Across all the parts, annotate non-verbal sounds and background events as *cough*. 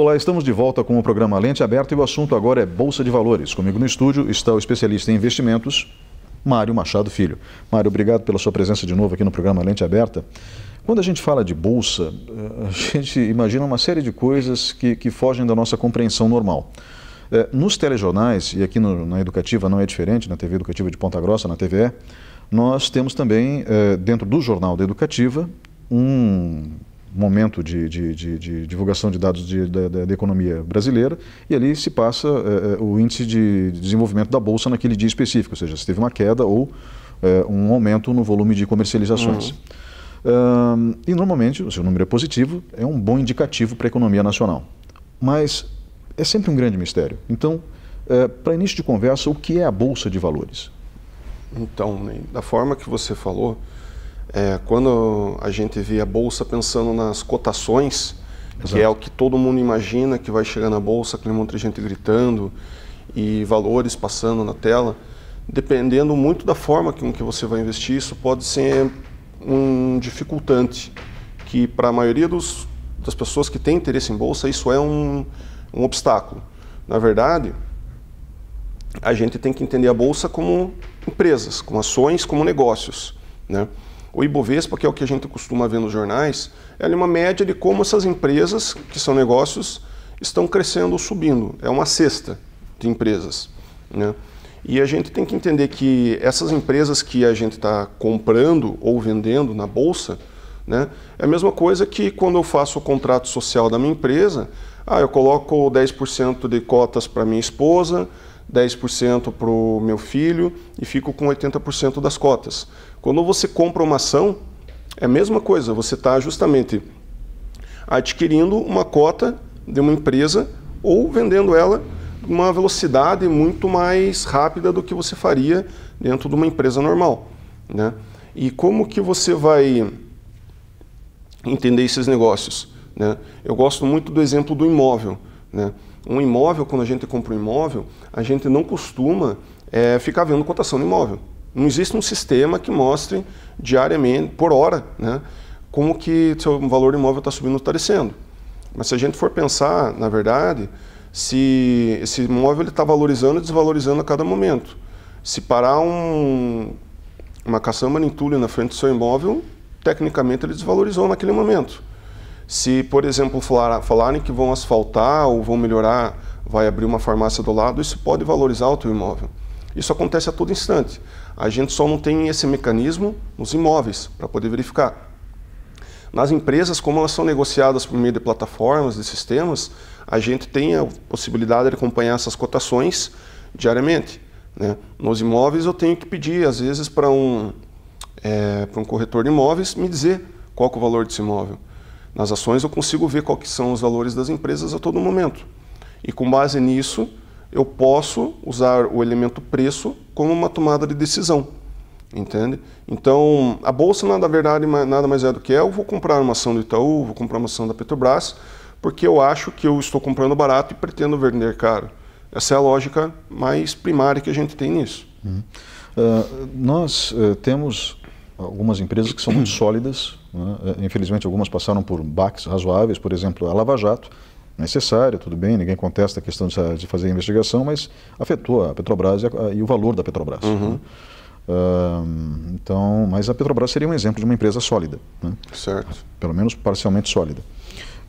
Olá, estamos de volta com o programa Lente Aberta e o assunto agora é Bolsa de Valores. Comigo no estúdio está o especialista em investimentos, Mário Machado Filho. Mário, obrigado pela sua presença de novo aqui no programa Lente Aberta. Quando a gente fala de bolsa, eh, a *laughs* gente imagina uma série de coisas que, que fogem da nossa compreensão normal. É, nos telejornais, e aqui no, na Educativa não é diferente, na TV Educativa de Ponta Grossa, na TVE, nós temos também, é, dentro do jornal da Educativa, um momento de, de, de, de, divulgação de dados da, da, economia brasileira, e ali se passa é, é o índice de desenvolvimento da Bolsa naquele dia específico, ou seja, se teve uma queda ou é, um aumento no volume de comercializações. Uhum. Um, e normalmente, se o número é positivo, é um bom indicativo para a economia nacional. Mas é sempre um grande mistério. Então, é, para início de conversa, o que é a Bolsa de Valores? Então, da forma que você falou, é, quando a gente vê a bolsa pensando nas cotações, Exato. que é o que todo mundo imagina que vai chegar na bolsa, aquele monte de gente gritando e valores passando na tela, dependendo muito da forma com que você vai investir, isso pode ser um dificultante, que para a maioria dos, das pessoas que têm interesse em bolsa, isso é um, um obstáculo. Na verdade, a gente tem que entender a bolsa como empresas, como ações, como negócios, né? O Ibovespa, que é o que a gente costuma ver nos jornais, é uma média de como essas empresas, que são negócios, estão crescendo ou subindo. É uma cesta de empresas. Né? E a gente tem que entender que essas empresas que a gente está comprando ou vendendo na bolsa, né, é a mesma coisa que quando eu faço o contrato social da minha empresa, ah, eu coloco 10% de cotas para minha esposa, 10% para o meu filho e fico com 80% das cotas. Quando você compra uma ação, é a mesma coisa, você está justamente adquirindo uma cota de uma empresa ou vendendo ela uma velocidade muito mais rápida do que você faria dentro de uma empresa normal. Né? E como que você vai entender esses negócios? Né? Eu gosto muito do exemplo do imóvel. Né? Um imóvel, quando a gente compra um imóvel, a gente não costuma é, ficar vendo cotação do imóvel. Não existe um sistema que mostre diariamente, por hora, né, como que seu valor do imóvel está subindo ou está descendo. Mas se a gente for pensar, na verdade, se esse imóvel está valorizando e desvalorizando a cada momento. Se parar um, uma caçamba de entulho na frente do seu imóvel, tecnicamente ele desvalorizou naquele momento. Se, por exemplo, falar, falarem que vão asfaltar ou vão melhorar, vai abrir uma farmácia do lado, isso pode valorizar o teu imóvel. Isso acontece a todo instante. A gente só não tem esse mecanismo nos imóveis para poder verificar. Nas empresas, como elas são negociadas por meio de plataformas, de sistemas, a gente tem a possibilidade de acompanhar essas cotações diariamente. Né? Nos imóveis, eu tenho que pedir, às vezes, para um, é, um corretor de imóveis me dizer qual é o valor desse imóvel. Nas ações eu consigo ver quais são os valores das empresas a todo momento. E com base nisso, eu posso usar o elemento preço como uma tomada de decisão. Entende? Então, a bolsa nada, verdade, nada mais é do que é, eu vou comprar uma ação do Itaú, vou comprar uma ação da Petrobras, porque eu acho que eu estou comprando barato e pretendo vender caro. Essa é a lógica mais primária que a gente tem nisso. Uh, nós uh, temos algumas empresas que são muito sólidas. Né? É, infelizmente, algumas passaram por baques razoáveis, por exemplo, a Lava Jato, necessária, tudo bem, ninguém contesta a questão de fazer a investigação, mas afetou a Petrobras e, a, e o valor da Petrobras. Uhum. Né? Uh, então, mas a Petrobras seria um exemplo de uma empresa sólida. Né? Certo. Pelo menos parcialmente sólida.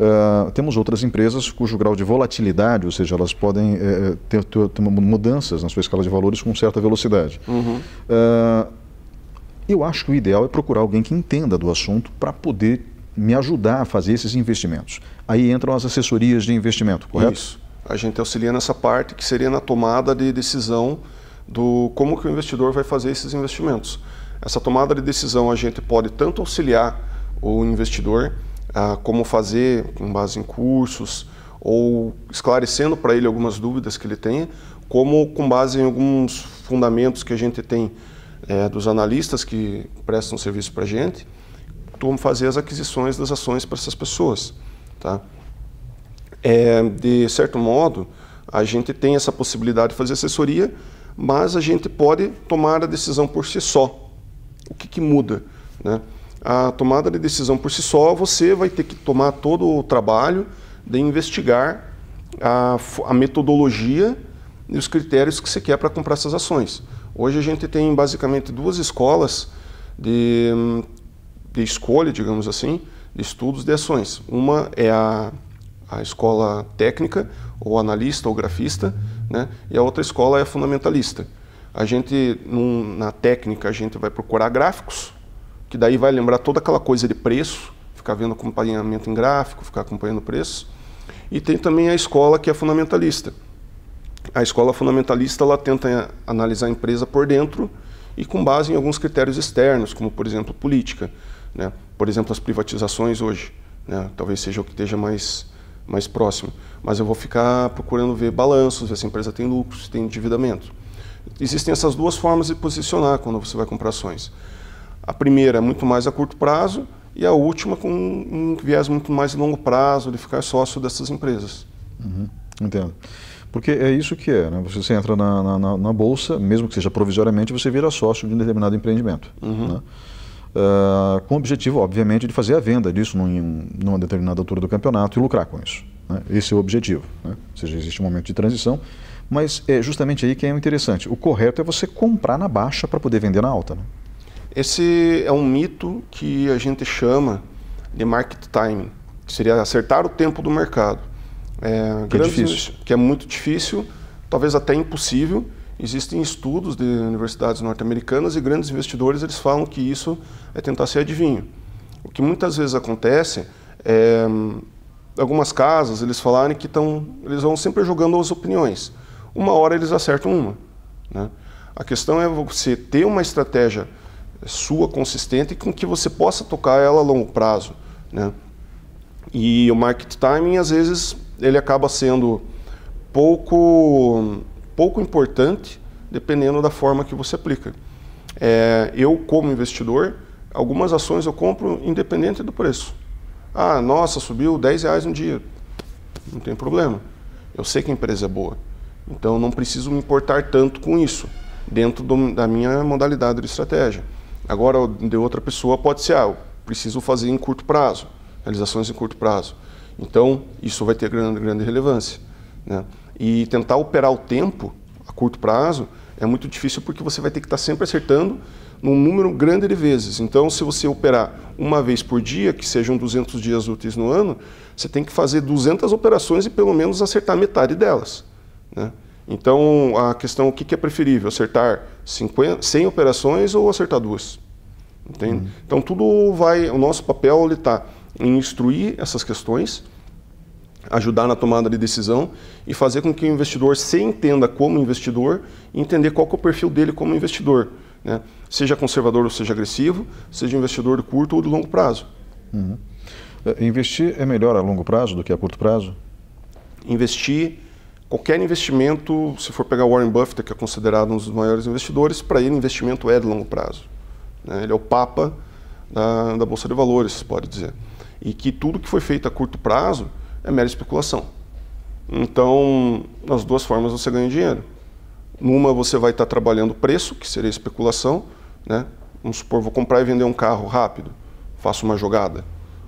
Uh, temos outras empresas cujo grau de volatilidade, ou seja, elas podem é, ter, ter, mudanças na sua escala de valores com certa velocidade. Uhum. Uh, eu acho que o ideal é procurar alguém que entenda do assunto para poder me ajudar a fazer esses investimentos. Aí entram as assessorias de investimento, correto? Isso. A gente auxilia nessa parte que seria na tomada de decisão do como que o investidor vai fazer esses investimentos. Essa tomada de decisão a gente pode tanto auxiliar o investidor a como fazer com base em cursos ou esclarecendo para ele algumas dúvidas que ele tenha, como com base em alguns fundamentos que a gente tem é, dos analistas que prestam serviço para a gente, como fazer as aquisições das ações para essas pessoas. Tá? É, de certo modo, a gente tem essa possibilidade de fazer assessoria, mas a gente pode tomar a decisão por si só. O que, que muda? Né? A tomada de decisão por si só, você vai ter que tomar todo o trabalho de investigar a, a metodologia e os critérios que você quer para comprar essas ações. Hoje a gente tem basicamente duas escolas de, de escolha, digamos assim, de estudos de ações. Uma é a, a escola técnica, ou analista ou grafista, né? e a outra escola é a fundamentalista. A gente, num, na técnica, a gente vai procurar gráficos, que daí vai lembrar toda aquela coisa de preço, ficar vendo acompanhamento em gráfico, ficar acompanhando preço. E tem também a escola que é fundamentalista a escola fundamentalista ela tenta analisar a empresa por dentro e com base em alguns critérios externos, como por exemplo política, né? por exemplo as privatizações hoje, né? talvez seja o que esteja mais mais próximo. Mas eu vou ficar procurando ver balanços, ver se a empresa tem lucros, se tem endividamento. Existem essas duas formas de posicionar quando você vai comprar ações. A primeira é muito mais a curto prazo e a última com um viés muito mais longo prazo de ficar sócio dessas empresas. Uhum, entendo. Porque é isso que é, né? você entra na, na, na, bolsa, mesmo que seja provisoriamente, você vira sócio de um determinado empreendimento. Uhum. Né? Uh, com o objetivo, obviamente, de fazer a venda disso num, numa determinada altura do campeonato e lucrar com isso. Né? Esse é o objetivo. Né? Ou seja, existe um momento de transição, mas é justamente aí que é interessante. O correto é você comprar na baixa para poder vender na alta. Né? Esse é um mito que a gente chama de market timing, que seria acertar o tempo do mercado. É, que, é grandes, é difícil. que é muito difícil, talvez até impossível. Existem estudos de universidades norte-americanas e grandes investidores eles falam que isso é tentar ser adivinho. O que muitas vezes acontece é algumas casas eles falarem que estão eles vão sempre jogando as opiniões. Uma hora eles acertam uma. Né? A questão é você ter uma estratégia sua consistente com que você possa tocar ela a longo prazo. Né? E o market timing às vezes ele acaba sendo pouco, pouco importante dependendo da forma que você aplica. É, eu, como investidor, algumas ações eu compro independente do preço. Ah, nossa, subiu 10 reais um dia. Não tem problema. Eu sei que a empresa é boa. Então não preciso me importar tanto com isso, dentro do, da minha modalidade de estratégia. Agora, de outra pessoa, pode ser, ah, eu preciso fazer em curto prazo, realizações em curto prazo. Então, isso vai ter grande, grande relevância. Né? E tentar operar o tempo a curto prazo é muito difícil porque você vai ter que estar sempre acertando num número grande de vezes. Então, se você operar uma vez por dia, que sejam 200 dias úteis no ano, você tem que fazer 200 operações e pelo menos acertar metade delas. Né? Então, a questão o que é preferível, acertar 50, 100 operações ou acertar duas? Entende? Uhum. Então, tudo vai, o nosso papel está em instruir essas questões, ajudar na tomada de decisão e fazer com que o investidor se entenda como investidor e entender qual é o perfil dele como investidor. Né? Seja conservador ou seja agressivo, seja investidor de curto ou de longo prazo. Uhum. É, investir é melhor a longo prazo do que a curto prazo? Investir, qualquer investimento, se for pegar Warren Buffett, que é considerado um dos maiores investidores, para ele investimento é de longo prazo. Né? Ele é o papa da, da Bolsa de Valores, pode dizer e que tudo que foi feito a curto prazo é mera especulação. Então, nas duas formas você ganha dinheiro. Numa você vai estar trabalhando preço, que seria especulação, né? Vamos supor, vou comprar e vender um carro rápido, faço uma jogada,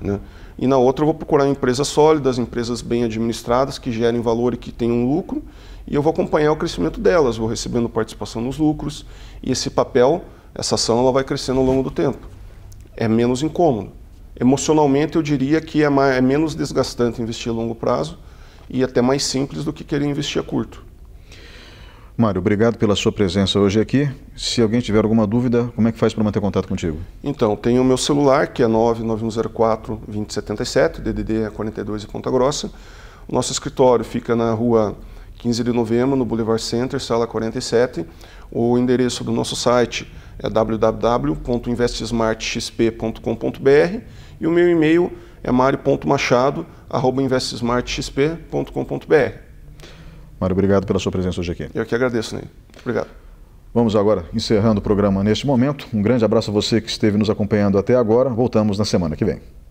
né? E na outra eu vou procurar empresas sólidas, empresas bem administradas, que gerem valor e que tenham lucro, e eu vou acompanhar o crescimento delas, vou recebendo participação nos lucros, e esse papel, essa ação, ela vai crescendo ao longo do tempo. É menos incômodo. Emocionalmente, eu diria que é, mais, é menos desgastante investir a longo prazo e até mais simples do que querer investir a curto. Mário, obrigado pela sua presença hoje aqui. Se alguém tiver alguma dúvida, como é que faz para manter contato contigo? Então, tenho o meu celular, que é 99104-2077, DDD é 42 e Ponta Grossa. O nosso escritório fica na rua 15 de novembro, no Boulevard Center, sala 47. O endereço do nosso site é www.investsmartxp.com.br e o meu e-mail é mario.machado.investsmartxp.com.br. Mário, obrigado pela sua presença hoje aqui. Eu que agradeço, Ney. Obrigado. Vamos agora encerrando o programa neste momento. Um grande abraço a você que esteve nos acompanhando até agora. Voltamos na semana que vem.